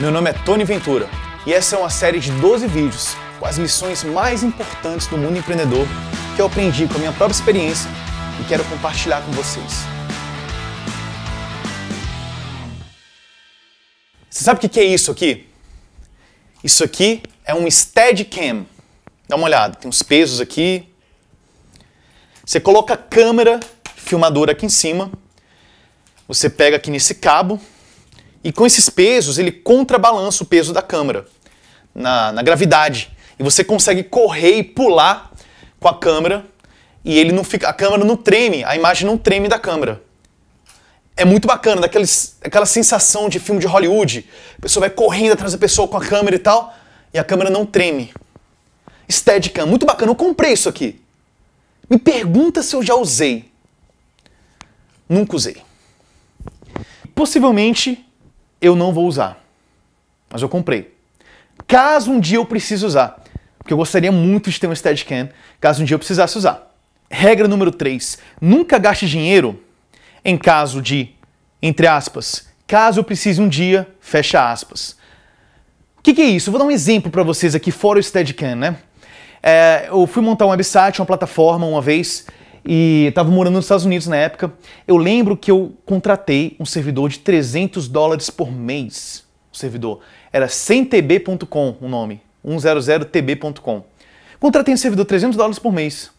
Meu nome é Tony Ventura e essa é uma série de 12 vídeos com as lições mais importantes do mundo empreendedor que eu aprendi com a minha própria experiência e quero compartilhar com vocês. Você sabe o que é isso aqui? Isso aqui é um Steadicam. Dá uma olhada, tem uns pesos aqui. Você coloca a câmera filmadora aqui em cima. Você pega aqui nesse cabo, e com esses pesos, ele contrabalança o peso da câmera na, na gravidade. E você consegue correr e pular com a câmera e ele não fica, a câmera não treme, a imagem não treme da câmera. É muito bacana, daqueles, aquela sensação de filme de Hollywood. A pessoa vai correndo atrás da pessoa com a câmera e tal, e a câmera não treme. Steadicam, muito bacana, eu comprei isso aqui. Me pergunta se eu já usei. Nunca usei. Possivelmente eu não vou usar. Mas eu comprei. Caso um dia eu precise usar, porque eu gostaria muito de ter um Steadicam, caso um dia eu precisasse usar. Regra número 3: nunca gaste dinheiro em caso de, entre aspas, caso eu precise um dia, fecha aspas. O que, que, é isso? Eu vou dar um exemplo para vocês aqui fora o Steadicam, né? É, eu fui montar um website, uma plataforma uma vez, e estava morando nos Estados Unidos na época. Eu lembro que eu contratei um servidor de 300 dólares por mês. O servidor era 100tb.com o nome, 100tb.com. Contratei um servidor 300 dólares por mês.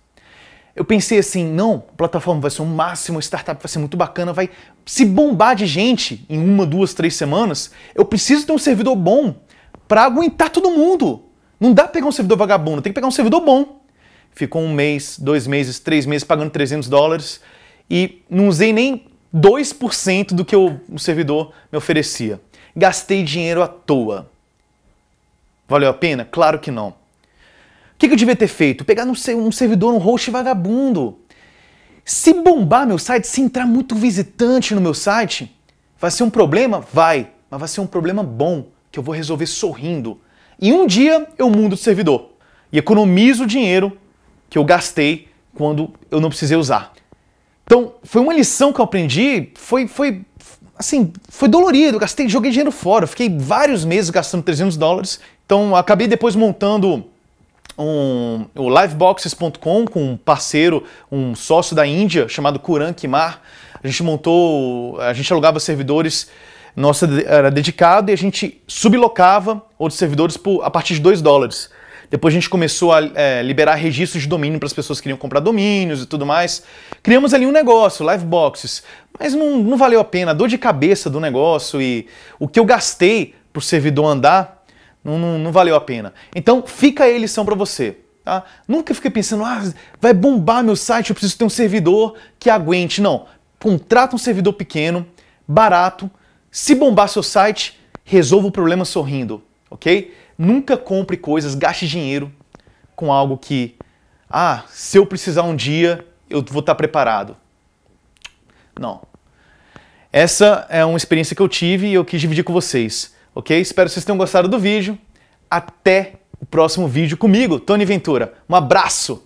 Eu pensei assim, não, a plataforma vai ser o um máximo, a startup vai ser muito bacana, vai se bombar de gente em uma, duas, três semanas. Eu preciso ter um servidor bom para aguentar todo mundo. Não dá pra pegar um servidor vagabundo, tem que pegar um servidor bom ficou um mês, dois meses, três meses pagando 300 dólares e não usei nem 2% do que o, servidor me oferecia. Gastei dinheiro à toa. Valeu a pena? Claro que não. O que, eu devia ter feito? Pegar um servidor, um host vagabundo. Se bombar meu site, se entrar muito visitante no meu site, vai ser um problema? Vai, mas vai ser um problema bom que eu vou resolver sorrindo. E um dia eu mudo de servidor e economizo dinheiro que eu gastei quando eu não precisei usar. Então, foi uma lição que eu aprendi, foi, foi assim, foi dolorido, eu gastei, joguei dinheiro fora, fiquei vários meses gastando 300 dólares. Então, acabei depois montando um, o liveboxes.com com um parceiro, um sócio da Índia chamado Kuran Kimar. A gente montou, a gente alugava servidores nossa era dedicado e a gente sublocava outros servidores por, a partir de 2 dólares. Depois a gente começou a é, liberar registros de domínio para as pessoas que queriam comprar domínios e tudo mais. Criamos ali um negócio, live boxes, mas não, não valeu a pena. A dor de cabeça do negócio e o que eu gastei para o servidor andar não, não, não valeu a pena. Então fica a lição para você. Tá? Nunca fique pensando, ah, vai bombar meu site, eu preciso ter um servidor que aguente. Não. Contrata um servidor pequeno, barato. Se bombar seu site, resolva o problema sorrindo, ok? Nunca compre coisas, gaste dinheiro com algo que, ah, se eu precisar um dia, eu vou estar preparado. Não. Essa é uma experiência que eu tive e eu quis dividir com vocês, ok? Espero que vocês tenham gostado do vídeo. Até o próximo vídeo comigo, Tony Ventura. Um abraço!